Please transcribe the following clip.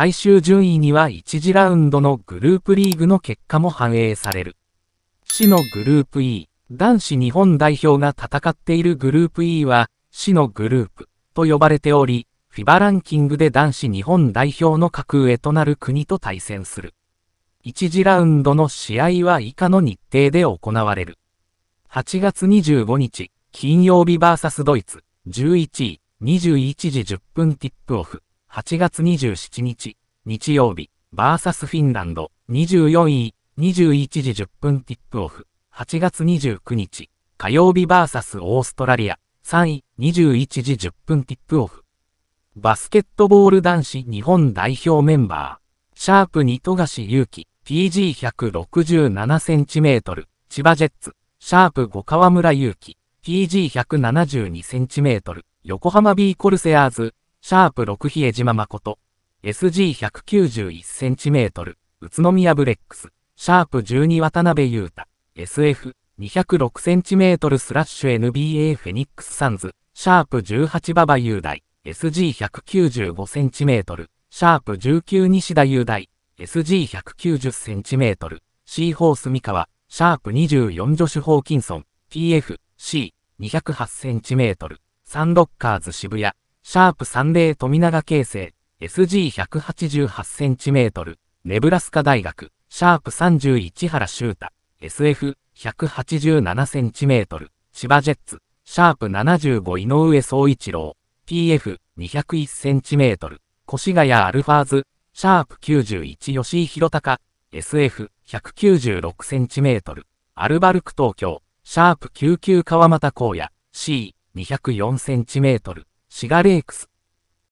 最終順位には1次ラウンドのグループリーグの結果も反映される。市のグループ E、男子日本代表が戦っているグループ E は、市のグループと呼ばれており、フィバランキングで男子日本代表の格上となる国と対戦する。1次ラウンドの試合は以下の日程で行われる。8月25日、金曜日 VS ドイツ、11位、21時10分ティップオフ。8月27日、日曜日、バーサスフィンランド、24位、21時10分ティップオフ、8月29日、火曜日バーサスオーストラリア、3位、21時10分ティップオフ。バスケットボール男子日本代表メンバー、シャープ2富樫勇樹、PG167cm、千葉ジェッツ、シャープ5川村勇樹、PG172cm、横浜 B コルセアーズ、シャープ6比江島誠、SG191cm、宇都宮ブレックス、シャープ12渡辺裕太、SF206cm スラッシュ NBA フェニックスサンズ、シャープ18馬場雄大、SG195cm、シャープ19西田雄大、SG190cm、シーホース三河、シャープ24ジョシュ・ホーキンソン、PF、C、208cm、サンロッカーズ渋谷、シャープ30富永啓生、SG188cm、ネブラスカ大学、シャープ31原修太、SF187cm、千葉ジェッツ、シャープ75井上総一郎、PF201cm、越谷アルファーズ、シャープ91吉井博隆、SF196cm、アルバルク東京、シャープ99川又荒野、C204cm、シガレークス。